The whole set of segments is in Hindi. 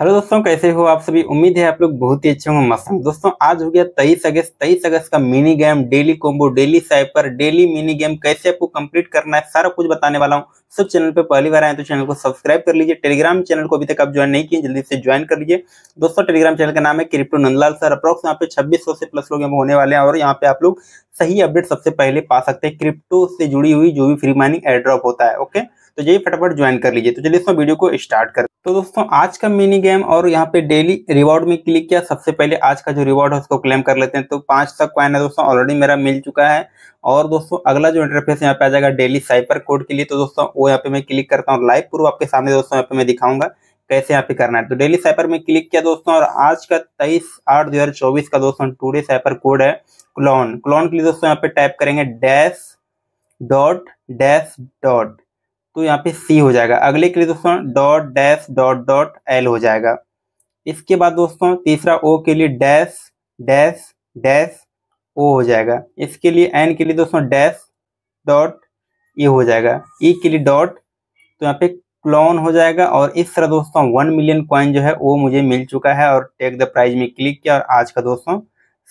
हेलो दोस्तों कैसे हो आप सभी उम्मीद है आप लोग बहुत ही अच्छे होंगे मस्त दोस्तों आज हो गया तेईस अगस्त तेईस अगस्त का mini game daily combo daily cipher daily mini game कैसे आपको कंप्लीट करना है सारा कुछ बताने वाला हूँ सब चैनल पर पहली बार आए तो चैनल को सब्सक्राइब कर लीजिए टेलीग्राम चैनल को अभी तक आप ज्वाइन नहीं किए जल्दी से ज्वाइन कर लीजिए दोस्तों टेलीग्राम चैनल का नाम है क्रिप्टो नंदलाल सर अप्रॉक्स यहाँ पे छब्बीस से प्लस लोग होने वाले हैं और यहाँ पे आप लोग सही अपडेट सबसे पहले पा सकते हैं क्रिप्टो से जुड़ी हुई जो भी फ्री माइनिंग एड्रॉप होता है ओके तो यही फटाफट ज्वाइन कर लीजिए तो चलिए इसमें वीडियो को स्टार्ट कर तो दोस्तों आज का मिनी गेम और यहाँ पे डेली रिवॉर्ड में क्लिक किया सबसे पहले आज का जो रिवॉर्ड है उसको क्लेम कर लेते हैं तो पांच तक क्वाइन है दोस्तों ऑलरेडी मेरा मिल चुका है और दोस्तों अगला जो इंटरफेस यहाँ पे आ जाएगा डेली साइपर कोड के लिए तो दोस्तों वो यहाँ पे मैं क्लिक करता हूँ लाइव प्रूफ आपके सामने दोस्तों यहाँ पे मैं दिखाऊंगा कैसे यहाँ पे करना है तो डेली साइपर में क्लिक किया दोस्तों और आज का तेईस आठ दो हजार चौबीस का दोस्तों टू डे साइपर कोड है क्लोन क्लोन के लिए दोस्तों यहाँ पे टाइप करेंगे डैश डॉट डैश डॉट तो यहाँ पे सी हो जाएगा अगले के लिए दोस्तों dot dash dot dot L हो जाएगा इसके बाद दोस्तों तीसरा ओ के लिए डैश डैश डैश वो हो जाएगा इसके लिए एन के लिए दोस्तों डैश डॉट ये हो जाएगा ई e के लिए डॉट तो यहाँ पे क्लोन हो जाएगा और इस तरह दोस्तों वन मिलियन कॉइन जो है वो मुझे मिल चुका है और टेक द प्राइज में क्लिक किया और आज का दोस्तों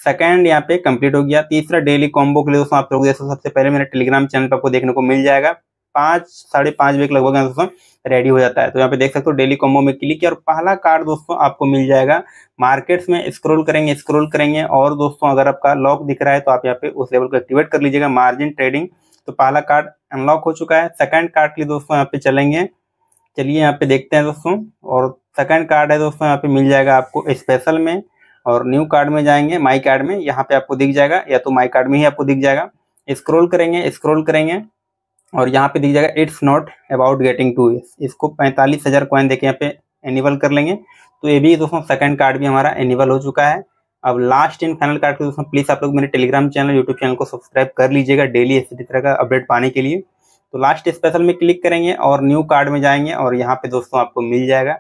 सेकेंड यहाँ पे कंप्लीट हो गया तीसरा डेली कॉम्बो के लिए दोस्तों आप लोग सबसे पहले मेरे टेलीग्राम चैनल पर आपको देखने को मिल जाएगा पाँच साढ़े पाँच बजे लगभग दोस्तों रेडी हो जाता है तो यहाँ पे देख सकते हो डेली कॉम्बो में क्लिक किया और पहला कार्ड दोस्तों आपको मिल जाएगा मार्केट्स में स्क्रॉल करेंगे स्क्रॉल करेंगे और दोस्तों अगर आपका लॉक दिख रहा है तो आप यहाँ पे उस लेवल को एक्टिवेट कर लीजिएगा मार्जिन ट्रेडिंग तो पहला कार्ड अनलॉक हो चुका है सेकंड कार्ड के लिए दोस्तों यहाँ पे चलेंगे चलिए यहाँ पे देखते हैं दोस्तों और सेकंड कार्ड है दोस्तों यहाँ पे मिल जाएगा आपको स्पेशल में और न्यू कार्ड में जाएंगे माई कार्ड में यहाँ पे आपको दिख जाएगा या तो माई कार्ड में ही आपको दिख जाएगा स्क्रॉल करेंगे स्क्रॉल करेंगे और यहाँ पे जाएगा it's not about getting two years इसको पैंतालीस हज़ार क्वाइन देखे यहाँ पे एनिवल कर लेंगे तो ये भी दोस्तों सेकंड कार्ड भी हमारा एनिवल हो चुका है अब लास्ट इन फाइनल कार्ड के दोस्तों प्लीज़ आप लोग मेरे टेलीग्राम चैनल यूट्यूब चैनल को सब्सक्राइब कर लीजिएगा डेली इसी तरह का अपडेट पाने के लिए तो लास्ट स्पेशल में क्लिक करेंगे और न्यू कार्ड में जाएंगे और यहाँ पे दोस्तों आपको मिल जाएगा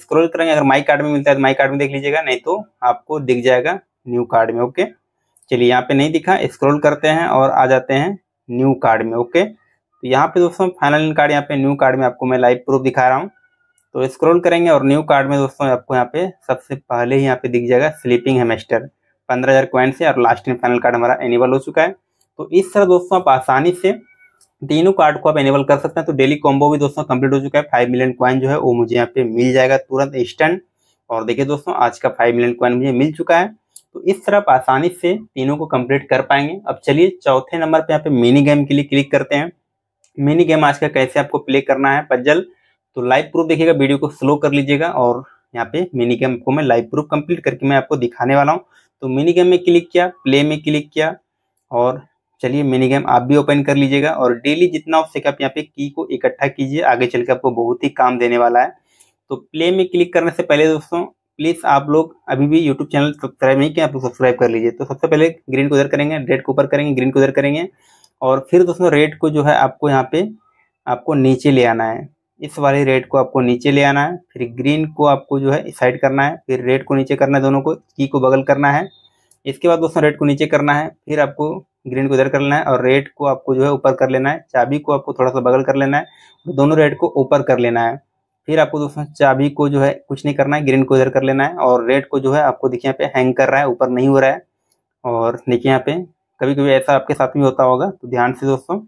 स्क्रोल करेंगे अगर माई कार्ड में मिलता है तो माई कार्ड में देख लीजिएगा नहीं तो आपको दिख जाएगा न्यू कार्ड में ओके चलिए यहाँ पे नहीं दिखा स्क्रोल करते हैं और आ जाते हैं न्यू कार्ड में ओके तो यहाँ पे दोस्तों फाइनल इन कार्ड यहाँ पे न्यू कार्ड में आपको मैं लाइव प्रूफ दिखा रहा हूँ तो स्क्रॉल करेंगे और न्यू कार्ड में दोस्तों आपको यहाँ पे सबसे पहले ही यहाँ पे दिख जाएगा स्लीपिंग हेमेस्टर पंद्रह हज़ार क्वाइंट से और लास्ट इन फाइनल कार्ड हमारा एनेबल हो चुका है तो इस तरह दोस्तों आप आसानी से तीनों कार्ड को आप एनेबल कर सकते हैं तो डेली कॉम्बो भी दोस्तों कम्प्लीट हो चुका है फाइव मिलियन क्वाइन जो है वो मुझे यहाँ पे मिल जाएगा तुरंत इंस्टेंट और देखिए दोस्तों आज का फाइव मिलियन क्वाइन मुझे मिल चुका है तो इस तरह आप आसानी से तीनों को कम्प्लीट कर पाएंगे अब चलिए चौथे नंबर पर यहाँ पे मिनी गेम के लिए क्लिक करते हैं मिनी गेम आज का कैसे आपको प्ले करना है पजल तो लाइव प्रूफ देखिएगा वीडियो को स्लो कर लीजिएगा और यहाँ पे मिनी गेम को मैं लाइव प्रूफ कंप्लीट करके मैं आपको दिखाने वाला हूँ तो मिनी गेम में क्लिक किया प्ले में क्लिक किया और चलिए मिनी गेम आप भी ओपन कर लीजिएगा और डेली जितना हो आप यहाँ पे की को इकट्ठा कीजिए आगे चल के आपको बहुत ही काम देने वाला है तो प्ले में क्लिक करने से पहले दोस्तों प्लीज़ आप लोग अभी भी यूट्यूब चैनल सब्सक्राइब नहीं किया आप लोग सब्सक्राइब कर लीजिए तो सबसे पहले ग्रीन को उधर करेंगे रेड को ऊपर करेंगे ग्रीन को उधर करेंगे और फिर दोस्तों रेट को जो है आपको यहाँ पे आपको नीचे ले आना है इस वाले रेट को आपको नीचे ले आना है फिर ग्रीन को आपको जो है साइड करना है फिर रेड को नीचे करना है दोनों को की को बगल करना है इसके बाद दोस्तों रेड को नीचे करना है फिर आपको ग्रीन को इधर कर लेना है और रेड को आपको जो है ऊपर कर लेना है चाबी को आपको थोड़ा सा बगल कर लेना है दोनों रेड को ऊपर कर लेना है फिर आपको दोस्तों चाबी को जो है कुछ नहीं करना है ग्रीन को इधर कर लेना है और रेड को जो है आपको देखिए यहाँ पे हैंग कर रहा है ऊपर नहीं हो रहा है और देखिए यहाँ पे कभी कभी ऐसा आपके साथ भी होता होगा तो ध्यान से दोस्तों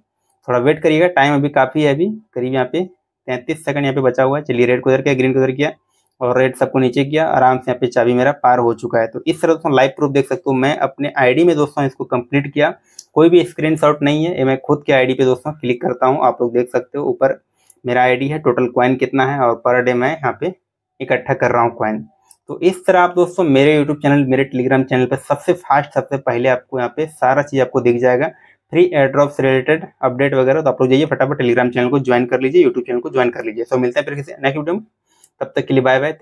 थोड़ा वेट करिएगा टाइम अभी काफ़ी है अभी करीब यहाँ पे तैंतीस सेकंड यहाँ पे बचा हुआ है चलिए रेड को उधर किया ग्रीन को उधर किया और रेड सबको नीचे किया आराम से यहाँ पे चाबी मेरा पार हो चुका है तो इस तरह दोस्तों लाइव प्रूफ देख सकते हो मैं अपने आईडी में दोस्तों इसको कंप्लीट किया कोई भी शॉट नहीं है ये मैं खुद के आईडी पे दोस्तों क्लिक करता हूँ आप लोग देख सकते हो ऊपर मेरा आईडी है टोटल क्वाइन कितना है और पर डे मैं यहाँ पे इकट्ठा कर रहा हूँ क्वाइन तो इस तरह आप दोस्तों मेरे यूट्यूब चैनल मेरे टेलीग्राम चैनल पर सबसे फास्ट सबसे पहले आपको यहाँ पे सारा चीज़ आपको दिख जाएगा फ्री एड्रॉप से रिलेटेड अपडेट वगैरह तो आप लोग जाइए फटाफट टेलीग्राम चैनल को ज्वाइन कर लीजिए यूट्यूब चैनल को ज्वाइन कर लीजिए सो मिलते हैं फिर किसी नेक्स्ट वीडियो में तब तक के लिए बाय बाय